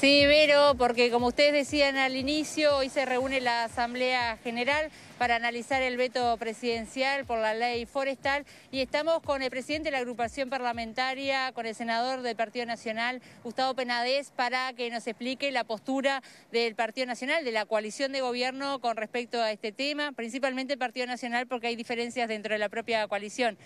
Sí, Vero, porque como ustedes decían al inicio, hoy se reúne la Asamblea General para analizar el veto presidencial por la ley forestal y estamos con el presidente de la agrupación parlamentaria, con el senador del Partido Nacional, Gustavo Penadez, para que nos explique la postura del Partido Nacional, de la coalición de gobierno con respecto a este tema, principalmente el Partido Nacional porque hay diferencias dentro de la propia coalición.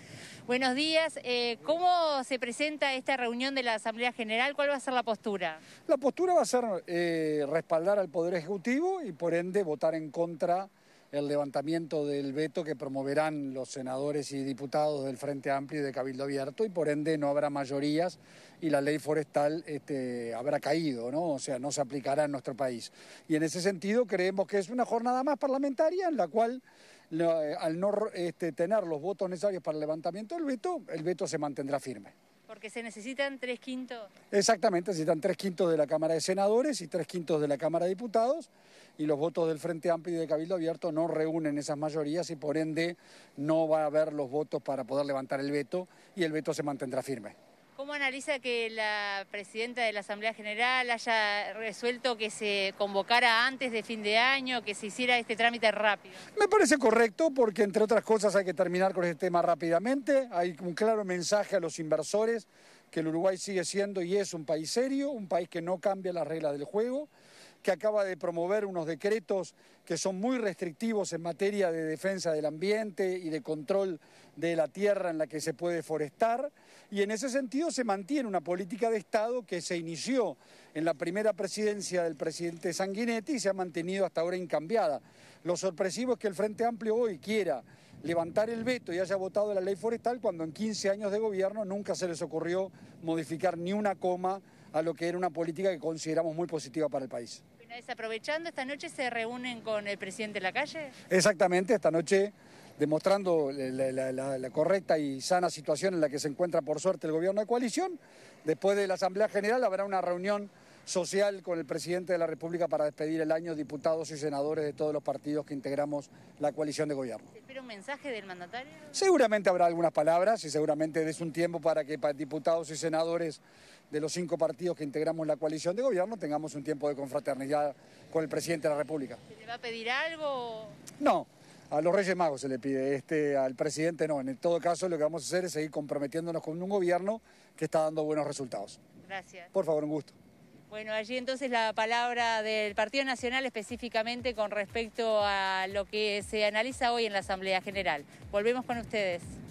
Buenos días, eh, ¿cómo se presenta esta reunión de la Asamblea General? ¿Cuál va a ser la postura? La postura va a ser eh, respaldar al Poder Ejecutivo y por ende votar en contra el levantamiento del veto que promoverán los senadores y diputados del Frente Amplio y de Cabildo Abierto y por ende no habrá mayorías y la ley forestal este, habrá caído, ¿no? o sea, no se aplicará en nuestro país. Y en ese sentido creemos que es una jornada más parlamentaria en la cual eh, al no este, tener los votos necesarios para el levantamiento del veto, el veto se mantendrá firme. Porque se necesitan tres quintos. Exactamente, necesitan tres quintos de la Cámara de Senadores y tres quintos de la Cámara de Diputados. Y los votos del Frente Amplio y de Cabildo Abierto no reúnen esas mayorías y por ende no va a haber los votos para poder levantar el veto y el veto se mantendrá firme. ¿Cómo analiza que la presidenta de la Asamblea General haya resuelto que se convocara antes de fin de año, que se hiciera este trámite rápido? Me parece correcto porque, entre otras cosas, hay que terminar con este tema rápidamente. Hay un claro mensaje a los inversores que el Uruguay sigue siendo y es un país serio, un país que no cambia las reglas del juego que acaba de promover unos decretos que son muy restrictivos en materia de defensa del ambiente y de control de la tierra en la que se puede forestar. Y en ese sentido se mantiene una política de Estado que se inició en la primera presidencia del presidente Sanguinetti y se ha mantenido hasta ahora incambiada. Lo sorpresivo es que el Frente Amplio hoy quiera levantar el veto y haya votado la ley forestal cuando en 15 años de gobierno nunca se les ocurrió modificar ni una coma a lo que era una política que consideramos muy positiva para el país. Aprovechando, esta noche se reúnen con el presidente de la calle. Exactamente, esta noche demostrando la, correcta y sana situación en la que se encuentra por suerte el gobierno de coalición. Después de la Asamblea General habrá una reunión social con el presidente de la República para despedir el año diputados y senadores de todos los partidos que integramos la coalición de gobierno. ¿Se espera un mensaje del mandatario? Seguramente habrá algunas palabras y seguramente des un tiempo para que diputados y senadores de los cinco partidos que integramos la coalición de gobierno tengamos un tiempo de confraternidad con el presidente de la República. ¿Se le va a pedir algo? No, a los Reyes Magos se le pide, este, al presidente no. En todo caso, lo que vamos a hacer es seguir comprometiéndonos con un gobierno que está dando buenos resultados. Gracias. Por favor, un gusto. Bueno, allí entonces la palabra del Partido Nacional específicamente con respecto a lo que se analiza hoy en la Asamblea General. Volvemos con ustedes.